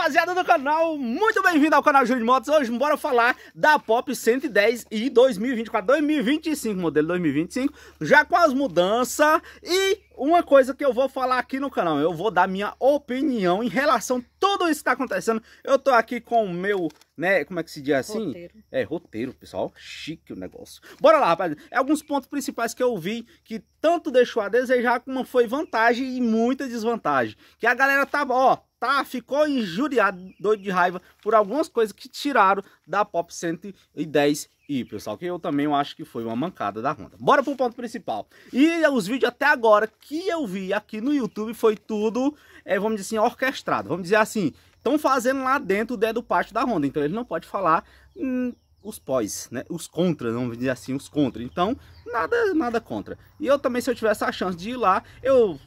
rapaziada do canal, muito bem-vindo ao canal Júlio de Motos. Hoje bora falar da Pop 110 e 2024, 2025, modelo 2025, já com as mudanças e uma coisa que eu vou falar aqui no canal, eu vou dar minha opinião em relação a tudo isso que está acontecendo. Eu tô aqui com o meu, né, como é que se diz assim? Roteiro. É, roteiro, pessoal. Chique o negócio. Bora lá, rapaz. É alguns pontos principais que eu vi que tanto deixou a desejar como foi vantagem e muita desvantagem. Que a galera tava, tá, ó, tá, ficou injuriado, doido de raiva por algumas coisas que tiraram da Pop 110 e, pessoal, que eu também acho que foi uma mancada da Honda. Bora pro ponto principal. E os vídeos até agora que eu vi aqui no YouTube foi tudo, é, vamos dizer assim, orquestrado. Vamos dizer assim, estão fazendo lá dentro o dedo parte da Honda. Então ele não pode falar hum, os pós, né? Os contra, vamos dizer assim, os contra. Então, nada, nada contra. E eu também, se eu tivesse a chance de ir lá, eu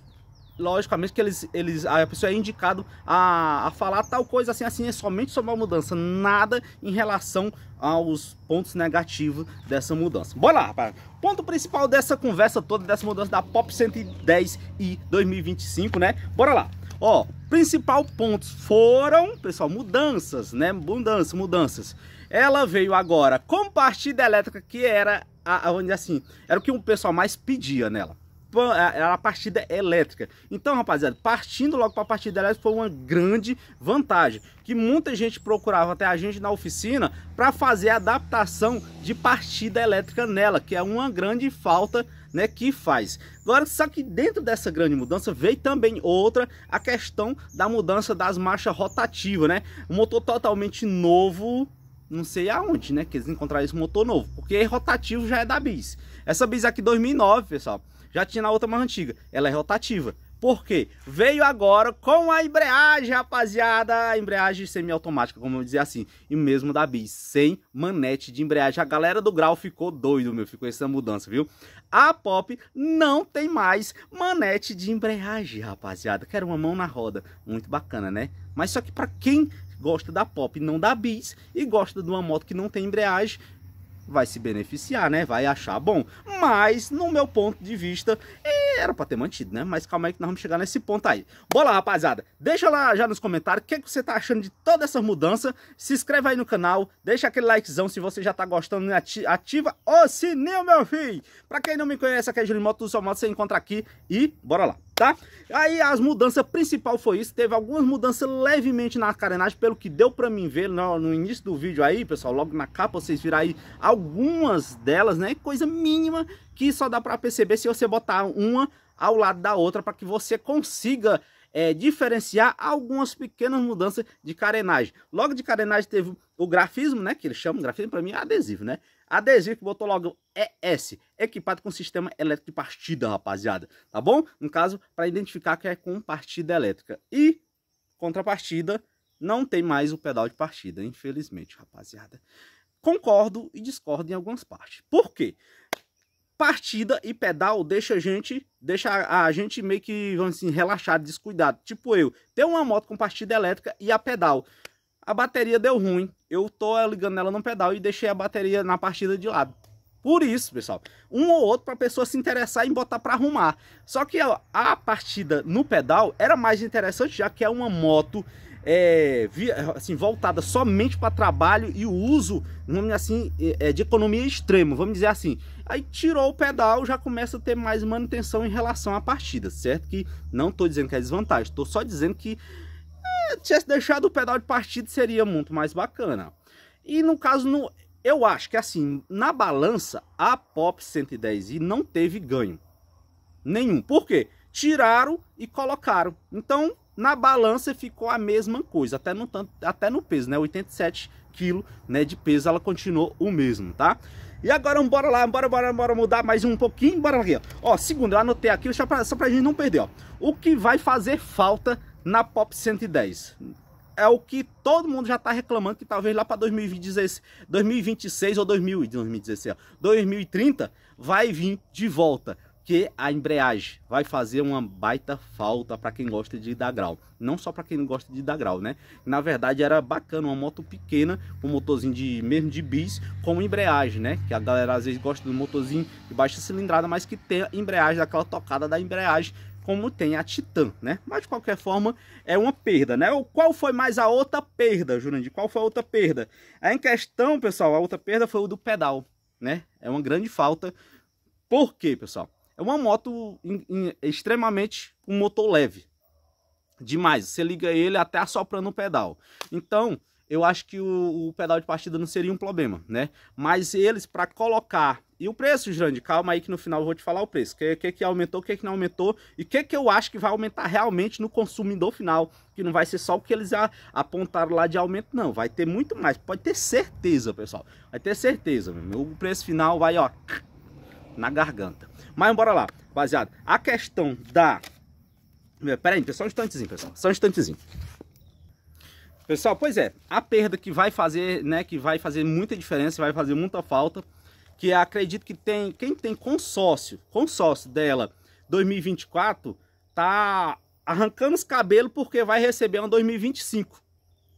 logicamente que eles, eles a pessoa é indicado a, a falar tal coisa assim assim é somente sobre a mudança nada em relação aos pontos negativos dessa mudança bora lá rapaz. ponto principal dessa conversa toda dessa mudança da pop 110 e 2025 né bora lá ó principal pontos foram pessoal mudanças né mudanças mudanças ela veio agora com partida elétrica que era a, a assim era o que o pessoal mais pedia nela era a partida elétrica. Então, rapaziada, partindo logo para a partida elétrica foi uma grande vantagem, que muita gente procurava até a gente na oficina para fazer a adaptação de partida elétrica nela, que é uma grande falta né, que faz. Agora, só que dentro dessa grande mudança veio também outra, a questão da mudança das marchas rotativas, né? Um motor totalmente novo, não sei aonde, né, que eles encontraram esse motor novo, porque rotativo já é da Bis. Essa Bis aqui 2009, pessoal, já tinha na outra mais antiga. Ela é rotativa. Por quê? Veio agora com a embreagem, rapaziada, a embreagem semiautomática, como eu dizer assim, e mesmo da Bis, sem manete de embreagem. A galera do Grau ficou doido, meu, ficou essa mudança, viu? A Pop não tem mais manete de embreagem, rapaziada. Quero uma mão na roda, muito bacana, né? Mas só que para quem gosta da Pop, não da Bis, e gosta de uma moto que não tem embreagem, vai se beneficiar, né? Vai achar bom. Mas, no meu ponto de vista, é, era para ter mantido, né? Mas calma aí que nós vamos chegar nesse ponto aí. Bora lá, rapaziada. Deixa lá já nos comentários o que, é que você tá achando de toda essa mudança. Se inscreve aí no canal, deixa aquele likezão se você já tá gostando, né? ativa o sininho, meu filho. Para quem não me conhece, aqui é Júlio Moto, sua moto você encontra aqui e bora lá, tá? Aí as mudanças principal foi isso, teve algumas mudanças levemente na carenagem, pelo que deu para mim ver no, no, início do vídeo aí, pessoal, logo na capa vocês viram aí a algumas delas, né? Coisa mínima que só dá para perceber se você botar uma ao lado da outra para que você consiga é, diferenciar algumas pequenas mudanças de carenagem. Logo de carenagem teve o grafismo, né? Que eles chamam grafismo, para mim é adesivo, né? Adesivo que botou logo é ES, equipado com sistema elétrico de partida, rapaziada. Tá bom? No caso, para identificar que é com partida elétrica. E, contrapartida, não tem mais o pedal de partida, infelizmente, rapaziada. Concordo e discordo em algumas partes. Por quê? Partida e pedal deixa a gente, deixa a, gente meio que, vamos assim, relaxado, descuidado. Tipo eu, tenho uma moto com partida elétrica e a pedal. A bateria deu ruim, eu tô ligando ela no pedal e deixei a bateria na partida de lado. Por isso, pessoal, um ou outro para a pessoa se interessar em botar para arrumar. Só que a partida no pedal era mais interessante, já que é uma moto é, assim, voltada somente para trabalho e o uso, vamos assim, é, é, de economia extremo, vamos dizer assim. Aí tirou o pedal, já começa a ter mais manutenção em relação à partida, certo? Que não estou dizendo que é desvantagem, estou só dizendo que é, tivesse deixado o pedal de partida seria muito mais bacana. E no caso, no, eu acho que assim, na balança, a Pop 110i não teve ganho nenhum. Por quê? Tiraram e colocaram. Então, na balança ficou a mesma coisa, até no, tanto, até no peso, né? 87 kg né, de peso, ela continuou o mesmo, tá? E agora, bora lá, bora, bora, bora mudar mais um pouquinho, bora aqui, ó. ó segundo, eu anotei aqui, só pra, só pra gente não perder, ó. O que vai fazer falta na Pop 110? É o que todo mundo já tá reclamando que talvez lá pra 2026, 2026 ou 2000, 2016, ó, 2030 vai vir de volta que a embreagem vai fazer uma baita falta para quem gosta de dar grau. Não só para quem não gosta de dar grau, né? Na verdade era bacana uma moto pequena, um motorzinho de mesmo de bis com embreagem, né? Que a galera às vezes gosta do motorzinho de baixa cilindrada, mas que tem a embreagem, aquela tocada da embreagem como tem a Titan, né? Mas de qualquer forma é uma perda, né? Qual foi mais a outra perda, Jurandir? Qual foi a outra perda? A é, em questão, pessoal, a outra perda foi o do pedal, né? É uma grande falta. Por quê, pessoal? É uma moto in, in, extremamente um motor leve. Demais. Você liga ele até assoprando o pedal. Então, eu acho que o, o pedal de partida não seria um problema, né? Mas eles, para colocar... E o preço, Jande? Calma aí que no final eu vou te falar o preço. O que, que, que aumentou, o que, que não aumentou. E o que, que eu acho que vai aumentar realmente no consumidor final. Que não vai ser só o que eles a, apontaram lá de aumento, não. Vai ter muito mais. Pode ter certeza, pessoal. Vai ter certeza. Meu. O preço final vai, ó na garganta. Mas bora lá, rapaziada. A questão da... Eh, Pera aí, pessoal, um instantezinho, pessoal. Só um instantezinho. Pessoal, pois é, a perda que vai fazer, né, que vai fazer muita diferença, vai fazer muita falta, que é, acredito que tem, quem tem consórcio, consórcio dela 2024, tá arrancando os cabelos porque vai receber uma 2025.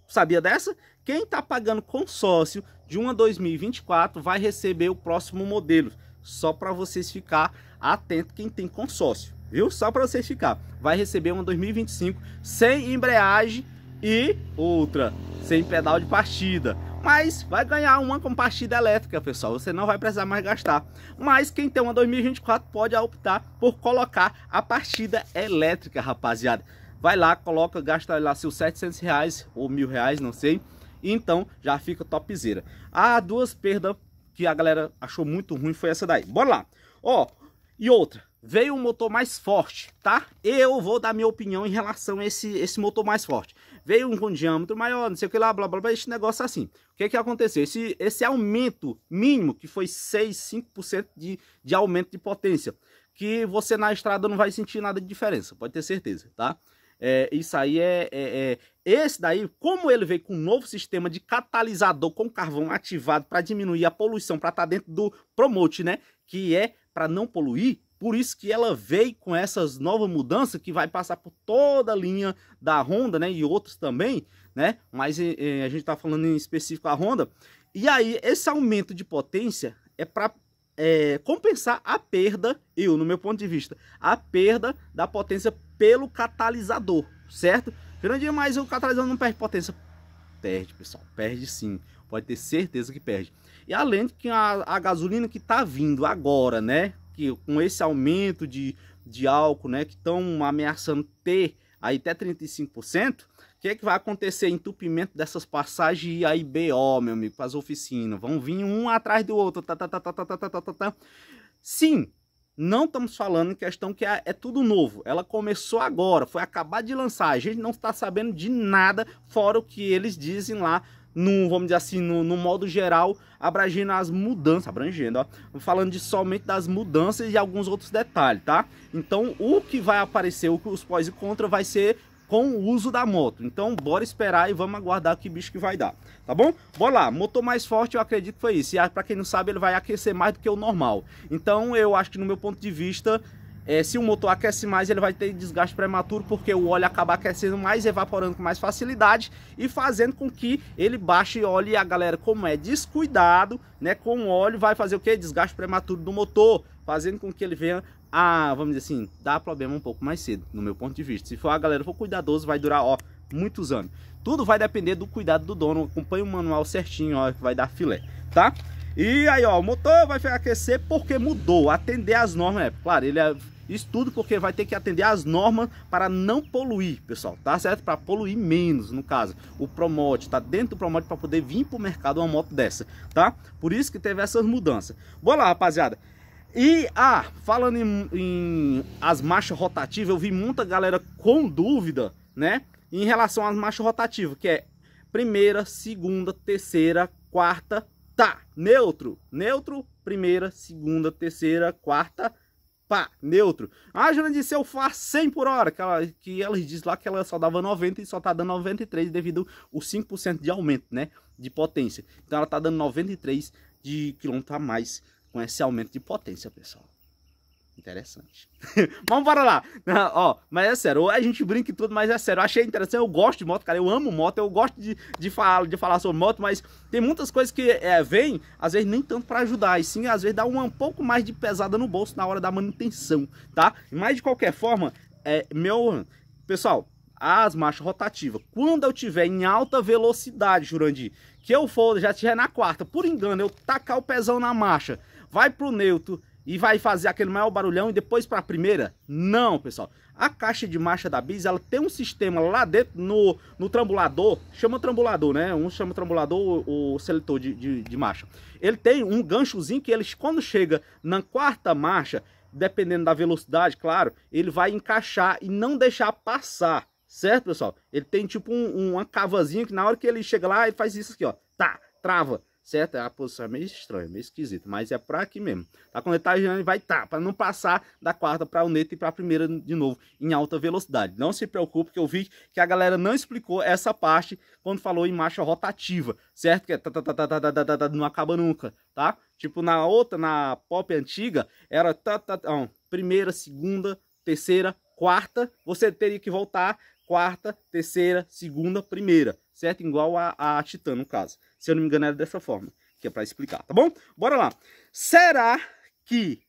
Sabia dessa? Quem tá pagando consórcio de uma 2024 vai receber o próximo modelo só para vocês ficar atento quem tem consórcio, viu? Só para vocês ficar. Vai receber uma 2025 sem embreagem e outra sem pedal de partida. Mas vai ganhar uma com partida elétrica, pessoal. Você não vai precisar mais gastar. Mas quem tem uma 2024 pode optar por colocar a partida elétrica, rapaziada. Vai lá, coloca, gasta lá seus 700 reais ou mil reais, não sei. Então já fica topzera. Ah, duas perdas que a galera achou muito ruim foi essa daí. Bora lá. Ó, e outra. Veio um motor mais forte, tá? Eu vou dar minha opinião em relação a esse, esse motor mais forte. Veio um com diâmetro maior, não sei o que lá, blá, blá, blá, esse negócio assim. O que que aconteceu? Esse, esse aumento mínimo, que foi 6, 5% de, de aumento de potência, que você na estrada não vai sentir nada de diferença, pode ter certeza, tá? É, isso aí é, é, é esse daí, como ele veio com um novo sistema de catalisador com carvão ativado para diminuir a poluição, para estar tá dentro do Promote, né? Que é para não poluir. Por isso que ela veio com essas novas mudanças que vai passar por toda a linha da Honda, né? E outros também, né? Mas eh, eh, a gente está falando em específico a Honda. E aí, esse aumento de potência é para é, eh, compensar a perda, eu, no meu ponto de vista, a perda da potência pelo catalisador, certo? Jurandir, mas o catalisador não perde potência. Perde, pessoal. Perde sim. Pode ter certeza que perde. E além de que a, a gasolina que tá vindo agora, né? Que com esse aumento de, de álcool, né? Que estão ameaçando ter aí até 35%. O que, é que vai acontecer? Entupimento dessas passagens aí BO, meu amigo, para as oficinas. Vão vir um atrás do outro. Tá, tá, tá, tá, tá, tá, tá, tá, tá. Sim, não estamos falando em questão que é, é tudo novo. Ela começou agora, foi acabar de lançar. A gente não está sabendo de nada, fora o que eles dizem lá no, vamos dizer assim, no, no, modo geral, abrangendo as mudanças, abrangendo, ó, falando de somente das mudanças e alguns outros detalhes, tá? Então, o que vai aparecer, o que os pós e contra vai ser com o uso da moto. Então, bora esperar e vamos aguardar que bicho que vai dar, tá bom? Bora lá, motor mais forte eu acredito que foi isso. E ah, para quem não sabe, ele vai aquecer mais do que o normal. Então, eu acho que no meu ponto de vista, é, se o motor aquece mais, ele vai ter desgaste prematuro, porque o óleo acaba aquecendo mais, evaporando com mais facilidade e fazendo com que ele baixe óleo. E a galera, como é descuidado né, com o óleo, vai fazer o que? Desgaste prematuro do motor, fazendo com que ele venha a, ah, vamos dizer assim, dá problema um pouco mais cedo, no meu ponto de vista. Se for a galera for cuidadoso, vai durar, ó, muitos anos. Tudo vai depender do cuidado do dono, acompanha o manual certinho, ó, que vai dar filé, tá? E aí, ó, o motor vai aquecer porque mudou, atender às normas, é Claro, ele é isso tudo porque vai ter que atender às normas para não poluir, pessoal, tá certo? Para poluir menos, no caso. O Promote tá dentro do Promote para poder vir para o mercado uma moto dessa, tá? Por isso que teve essas mudanças. boa lá, rapaziada. E, ah, falando em, em as marchas rotativas, eu vi muita galera com dúvida, né? Em relação às marchas rotativas, que é primeira, segunda, terceira, quarta, tá. Neutro, neutro, primeira, segunda, terceira, quarta, pá, neutro. A ah, Jana disse eu faço 100 por hora, que ela, que ela diz lá que ela só dava 90 e só tá dando 93 devido os 5% de aumento, né, de potência. Então ela tá dando 93 de quilômetro a mais com esse aumento de potência, pessoal. Interessante. Vamos para lá. ó, mas é sério, a gente brinca e tudo, mas é sério. Eu achei interessante, eu gosto de moto, cara. Eu amo moto, eu gosto de, de, falar, de falar sobre moto, mas tem muitas coisas que é, vêm, às vezes nem tanto para ajudar, e sim, às vezes dá um pouco mais de pesada no bolso na hora da manutenção, tá? Mas de qualquer forma, é, meu. Pessoal, as marchas rotativas, quando eu tiver em alta velocidade, Jurandir, que eu for, já estiver na quarta, por engano, eu tacar o pezão na marcha vai para o neutro e vai fazer aquele maior barulhão e depois para a primeira? Não, pessoal. A caixa de marcha da Bis, ela tem um sistema lá dentro, no, no trambulador, chama trambulador, né? Um chama trambulador o seletor de, de, de marcha. Ele tem um ganchozinho que eles, quando chega na quarta marcha, dependendo da velocidade, claro, ele vai encaixar e não deixar passar, certo, pessoal? Ele tem tipo um, uma cavazinha que na hora que ele chega lá, ele faz isso aqui, ó, tá, trava certo? é A posição meio estranha, meio esquisita, mas é pra aqui mesmo. Tá? Quando ele tá girando, ele vai tá, pra não passar da quarta pra uneta e pra primeira de novo em alta velocidade. Não se preocupe que eu vi que a galera não explicou essa parte quando falou em marcha rotativa, certo? Que é tá, tá, tá, tá, tá, tá, tá, tá, não acaba nunca, tá? Tipo, na outra, na pop antiga, era tá, tá, não, primeira, segunda, terceira, quarta, você teria que voltar quarta, terceira, segunda, primeira, certo? Igual a, a Titan, no caso. Se eu não me engano, era dessa forma, que é para explicar, tá bom? Bora lá. Será que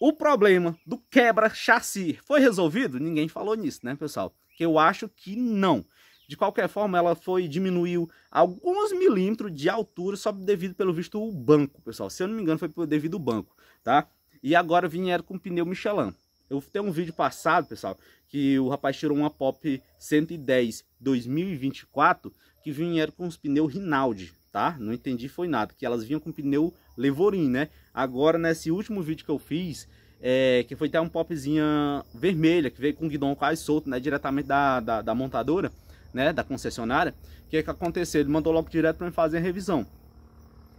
o problema do quebra-chassi foi resolvido? Ninguém falou nisso, né, pessoal? Que eu acho que não. De qualquer forma, ela foi diminuiu alguns milímetros de altura só devido pelo visto o banco, pessoal. Se eu não me engano, foi devido o banco, tá? E agora vieram com pneu Michelin. Eu tenho um vídeo passado, pessoal, que o rapaz tirou uma Pop 110 2024 que vieram com os pneus Rinaldi, tá? Não entendi foi nada, que elas vinham com pneu Levorin, né? Agora, nesse último vídeo que eu fiz, é, que foi até um popzinha vermelha, que veio com o guidão quase solto, né? Diretamente da, da, da montadora, né? Da concessionária. O que é que aconteceu? Ele mandou logo direto para mim fazer a revisão.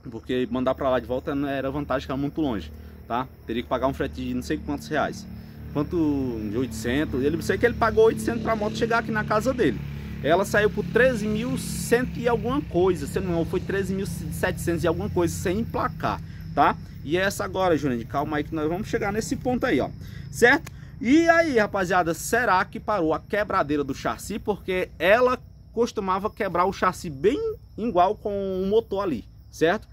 Porque mandar para lá de volta não era vantagem, que era muito longe, tá? Teria que pagar um frete de não sei quantos reais. Quanto de 800, ele sei que ele pagou 800 para a moto chegar aqui na casa dele. Ela saiu por 13.100 e alguma coisa, se não foi 13.700 e alguma coisa sem emplacar, tá? E é essa agora, Jurandir, calma aí que nós vamos chegar nesse ponto aí, ó, certo? E aí, rapaziada, será que parou a quebradeira do chassi? Porque ela costumava quebrar o chassi bem igual com o motor ali, certo?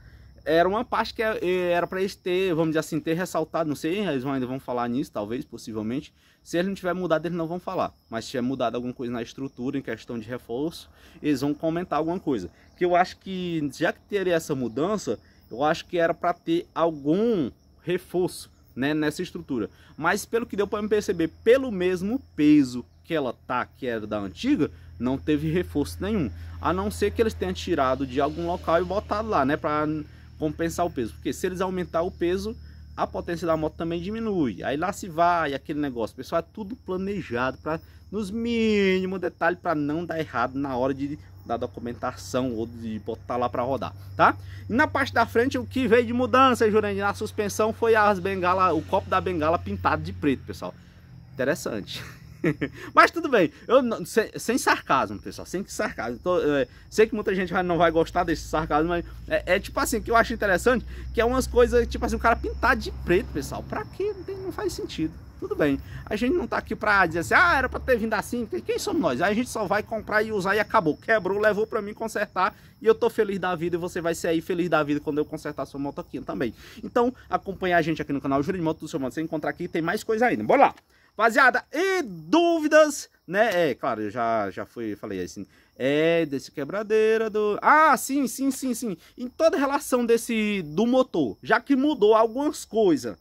Era uma parte que é, era para eles ter, vamos dizer assim, ter ressaltado, não sei, eles ainda vão falar nisso, talvez, possivelmente, se ele não tiver mudado, eles não vão falar. Mas se tiver mudado alguma coisa na estrutura, em questão de reforço, eles vão comentar alguma coisa. Que eu acho que, já que teria essa mudança, eu acho que era para ter algum reforço né, nessa estrutura. Mas pelo que deu para me perceber, pelo mesmo peso que ela tá, que era da antiga, não teve reforço nenhum. A não ser que eles tenham tirado de algum local e botado lá, né? Para compensar o peso. Porque se eles aumentar o peso, a potência da moto também diminui. Aí lá se vai aquele negócio, pessoal, é tudo planejado para nos mínimos detalhes para não dar errado na hora de da documentação ou de botar lá para rodar, tá? E na parte da frente o que veio de mudança, Jurandir, na suspensão foi as bengala, o copo da bengala pintado de preto, pessoal. Interessante. Mas tudo bem, eu sem, sem, sarcasmo, pessoal, sem sarcasmo. Tô, então, é, sei que muita gente não vai gostar desse sarcasmo, mas é, é, tipo assim, que eu acho interessante, que é umas coisas, tipo assim, o cara pintar de preto, pessoal. Pra quê? Não, tem, não faz sentido. Tudo bem, a gente não tá aqui pra dizer assim, ah, era pra ter vindo assim, quem somos nós? a gente só vai comprar e usar e acabou. Quebrou, levou pra mim consertar e eu tô feliz da vida e você vai ser aí feliz da vida quando eu consertar sua motoquinha também. Então, acompanha a gente aqui no canal Júlio de Moto do Seu Mano, você encontrar aqui, tem mais coisa ainda. Bora lá! Rapaziada, e dúvidas, né? É, claro, eu já, já fui, falei assim. É, desse quebradeira do... Ah, sim, sim, sim, sim. Em toda relação desse, do motor, já que mudou algumas coisas.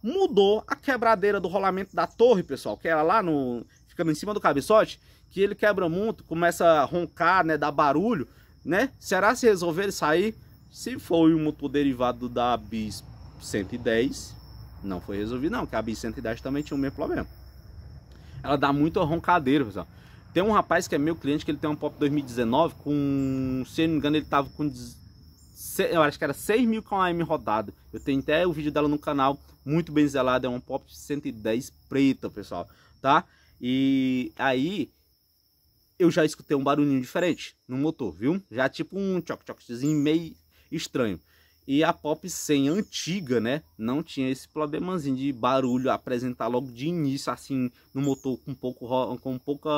Mudou a quebradeira do rolamento da torre, pessoal, que era lá no... Ficando em cima do cabeçote, que ele quebra muito, começa a roncar, né, dar barulho, né? Será se resolver sair? Se foi um motor derivado da BIS 110, não foi resolvido não, que a BIS 110 também tinha o mesmo problema ela dá muito roncadeiro, pessoal. Tem um rapaz que é meu cliente que ele tem um pop 2019 com, se eu não me engano, ele tava com eu acho que era 6 mil km rodado. Eu tenho até o vídeo dela no canal, muito bem zelada, é uma pop 110 preta, pessoal, tá? E aí eu já escutei um barulhinho diferente no motor, viu? Já tipo um choque choquezinho meio estranho. E a Pop 100 antiga, né, não tinha esse problemazinho de barulho apresentar logo de início, assim, no motor com pouco com pouca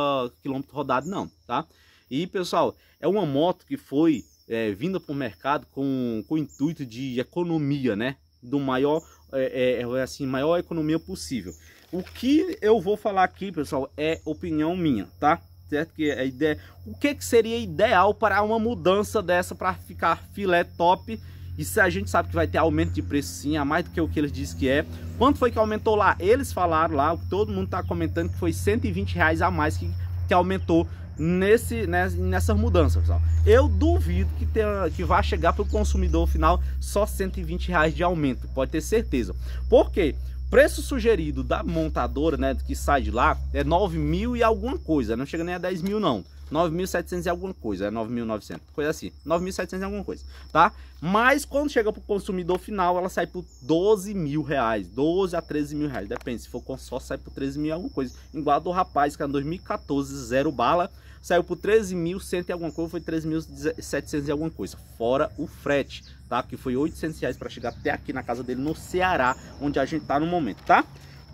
quilômetro rodado, não, tá? E pessoal, é uma moto que foi é, vinda para o mercado com, com o intuito de economia, né? Do maior, é, é, é, assim, maior economia possível. O que eu vou falar aqui, pessoal, é opinião minha, tá? Certo? Que a é ideia, o que, que seria ideal para uma mudança dessa para ficar filé top e se a gente sabe que vai ter aumento de preço sim, a mais do que o que eles dizem que é. Quanto foi que aumentou lá? Eles falaram lá, todo mundo está comentando que foi 120 reais a mais que, que aumentou nesse, né, nessas mudanças, pessoal. Eu duvido que, tenha, que vá chegar para o consumidor final só 120 reais de aumento, pode ter certeza. Por quê? preço sugerido da montadora, né, que sai de lá, é 9 mil e alguma coisa, não chega nem a 10 mil não. 9.700 e alguma coisa, é 9.900, coisa assim, 9.700 e alguma coisa, tá? Mas quando chega pro consumidor final, ela sai por 12 mil reais, 12 a 13 mil reais, depende, se for consórcio sai por 13 mil e alguma coisa. Igual a do rapaz, que era em 2014, zero bala, saiu por 13.100 mil, e alguma coisa, foi 13.700 e alguma coisa, fora o frete, tá? Que foi 800 reais pra chegar até aqui na casa dele, no Ceará, onde a gente tá no momento, tá?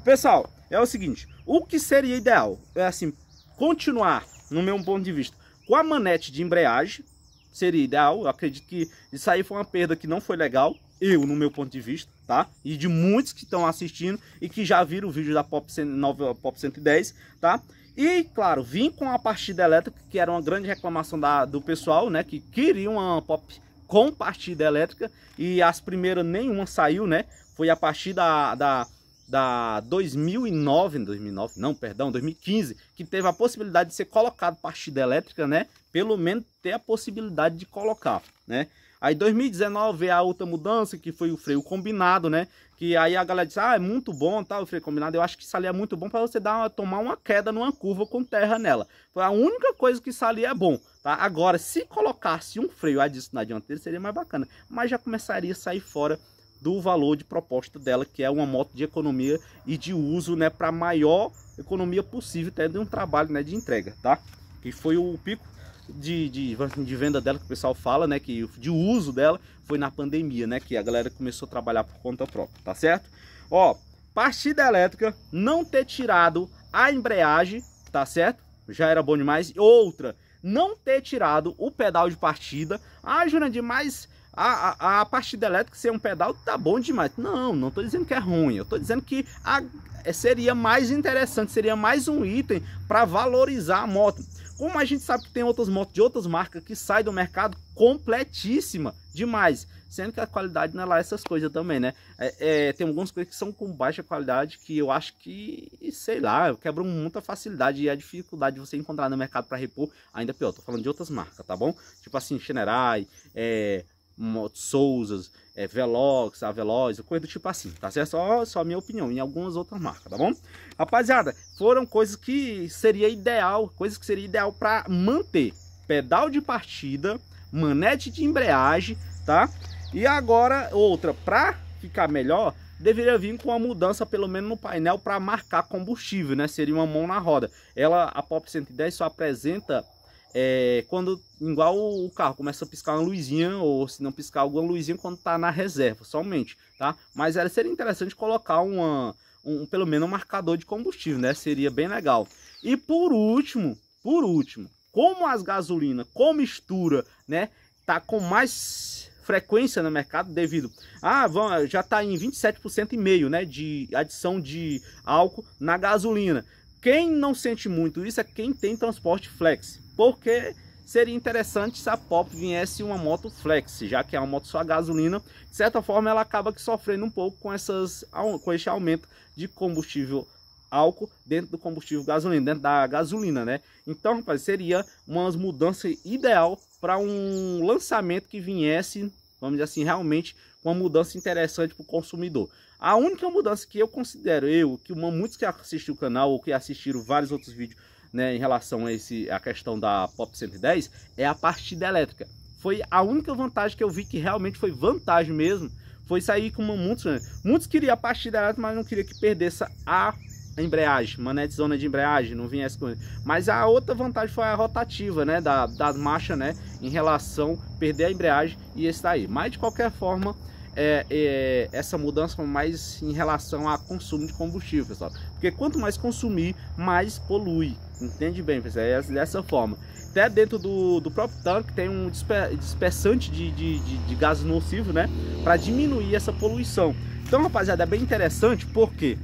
Pessoal, é o seguinte, o que seria ideal? É assim, continuar no meu ponto de vista. Com a manete de embreagem, seria ideal. Eu acredito que isso aí foi uma perda que não foi legal, eu, no meu ponto de vista, tá? E de muitos que estão assistindo e que já viram o vídeo da Pop, 100, nova, Pop 110, tá? E, claro, vim com a partida elétrica, que era uma grande reclamação da, do pessoal, né? Que queria uma Pop com partida elétrica e as primeiras nenhuma saiu, né? Foi a partir da, da da 2009, 2009, não, perdão, 2015, que teve a possibilidade de ser colocado partida elétrica, né? Pelo menos ter a possibilidade de colocar, né? Aí 2019 veio a outra mudança, que foi o freio combinado, né? Que aí a galera disse, ah, é muito bom, tá, o freio combinado. Eu acho que isso ali é muito bom para você dar uma, tomar uma queda numa curva com terra nela. Foi a única coisa que isso ali é bom, tá? Agora, se colocasse um freio adicionado na dianteira, seria mais bacana. Mas já começaria a sair fora do valor de proposta dela, que é uma moto de economia e de uso, né, para maior economia possível, até de um trabalho, né, de entrega, tá? Que foi o pico de, de, de, venda dela que o pessoal fala, né, que de uso dela foi na pandemia, né, que a galera começou a trabalhar por conta própria, tá certo? Ó, partida elétrica, não ter tirado a embreagem, tá certo? Já era bom demais. Outra, não ter tirado o pedal de partida. Ah, Jurandir, mas a, a, a partida elétrica ser um pedal tá bom demais. Não, não estou dizendo que é ruim. Eu estou dizendo que a, é, seria mais interessante, seria mais um item para valorizar a moto. Como a gente sabe que tem outras motos de outras marcas que saem do mercado completíssima demais. Sendo que a qualidade não é lá essas coisas também, né? É, é, tem algumas coisas que são com baixa qualidade que eu acho que, sei lá, quebram muita facilidade e a dificuldade de você encontrar no mercado para repor ainda pior. Tô falando de outras marcas, tá bom? Tipo assim, generay é, Souzas, é, Velox, a Veloz, coisa do tipo assim, tá certo? Só, só a minha opinião, em algumas outras marcas, tá bom? Rapaziada, foram coisas que seria ideal, coisas que seria ideal para manter pedal de partida, manete de embreagem, tá? E agora, outra, para ficar melhor, deveria vir com uma mudança pelo menos no painel para marcar combustível, né? Seria uma mão na roda. Ela, a Pop 110 só apresenta é, quando, igual o carro, começa a piscar uma luzinha, ou se não piscar alguma luzinha, quando tá na reserva, somente, tá? Mas era, seria interessante colocar uma, um, pelo menos um marcador de combustível, né? Seria bem legal. E por último, por último, como as gasolinas com mistura, né? Tá com mais frequência no mercado devido ah já está em 27% e meio né de adição de álcool na gasolina quem não sente muito isso é quem tem transporte flex, porque seria interessante se a Pop viesse uma moto flex, já que é uma moto só a gasolina. De certa forma, ela acaba que sofrendo um pouco com, essas, com esse aumento de combustível álcool dentro do combustível gasolina, dentro da gasolina, né? Então, rapaz, seria uma mudança ideal para um lançamento que viesse, vamos dizer assim, realmente uma mudança interessante para o consumidor. A única mudança que eu considero, eu, que muitos que assistem o canal ou que assistiram vários outros vídeos né, em relação a, esse, a questão da Pop 110, é a partida elétrica. Foi a única vantagem que eu vi que realmente foi vantagem mesmo, foi sair com uma muitos, né, muitos queriam a partida elétrica, mas não queria que perdesse a embreagem, manete zona de embreagem, não viesse com ele. Mas a outra vantagem foi a rotativa, né, da, das marchas, né, em relação a perder a embreagem e esse aí. Mas de qualquer forma, é, é, essa mudança mais em relação a consumo de combustível, pessoal. Porque quanto mais consumir, mais polui. Entende bem, pessoal? É dessa forma. Até dentro do, do próprio tanque tem um despeçante dispersante de, de, de, de gases nocivos, né? Para diminuir essa poluição. Então, rapaziada, é bem interessante porque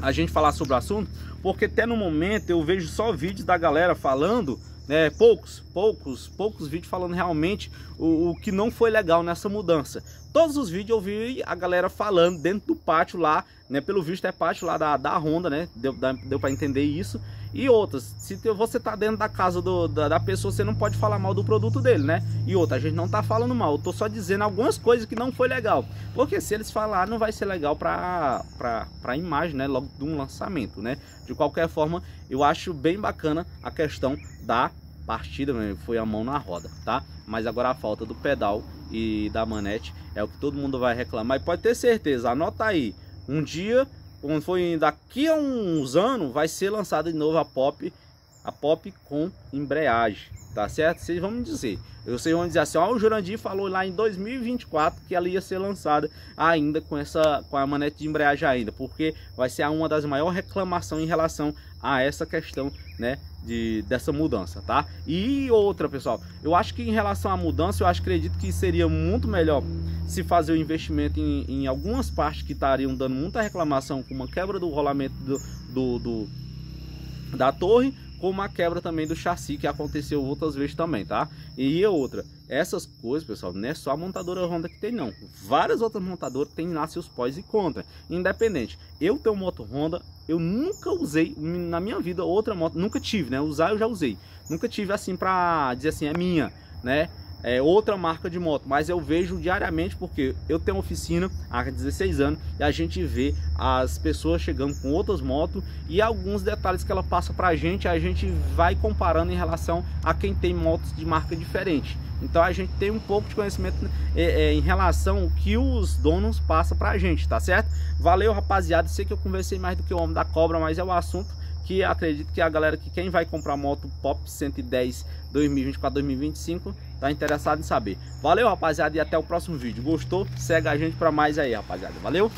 a gente falar sobre o assunto, porque até no momento eu vejo só vídeos da galera falando, né, poucos, poucos, poucos vídeos falando realmente o, o que não foi legal nessa mudança todos os vídeos eu vi a galera falando dentro do pátio lá, né? Pelo visto é pátio lá da, da Honda, né? Deu, da, deu pra entender isso. E outras, se você tá dentro da casa do, da, da, pessoa, você não pode falar mal do produto dele, né? E outra, a gente não tá falando mal, eu tô só dizendo algumas coisas que não foi legal. Porque se eles falar, não vai ser legal pra, pra, pra imagem, né? Logo de um lançamento, né? De qualquer forma, eu acho bem bacana a questão da partida foi a mão na roda, tá? Mas agora a falta do pedal e da manete é o que todo mundo vai reclamar. E pode ter certeza, anota aí. Um dia, quando foi daqui a uns anos, vai ser lançada de novo a Pop, a Pop com embreagem, tá certo? Vocês vão me dizer. Vocês vão dizer assim, ó, o Jurandir falou lá em 2024 que ela ia ser lançada ainda com essa com a manete de embreagem ainda, porque vai ser uma das maiores reclamações em relação a essa questão, né, de, dessa mudança, tá? E outra, pessoal, eu acho que em relação à mudança, eu acho, acredito que seria muito melhor se fazer o investimento em, em algumas partes que estariam dando muita reclamação, com uma quebra do rolamento do, do, do da torre, como a quebra também do chassi que aconteceu outras vezes também, tá? E é outra, essas coisas, pessoal, não é só a montadora Honda que tem não. Várias outras montadoras têm lá seus pós e contra, independente. Eu tenho moto Honda, eu nunca usei na minha vida outra moto, nunca tive, né? Usar eu já usei. Nunca tive assim para dizer assim, é minha, né? é, outra marca de moto, mas eu vejo diariamente porque eu tenho oficina há 16 anos e a gente vê as pessoas chegando com outras motos e alguns detalhes que ela passa para a gente, a gente vai comparando em relação a quem tem motos de marca diferente. Então a gente tem um pouco de conhecimento é, é, em relação ao que os donos passam para a gente, tá certo? Valeu rapaziada, sei que eu conversei mais do que o Homem da Cobra, mas é o assunto que acredito que a galera que quem vai comprar moto Pop 110 2024 2025 tá interessado em saber. Valeu, rapaziada, e até o próximo vídeo. Gostou? Segue a gente para mais aí, rapaziada. Valeu.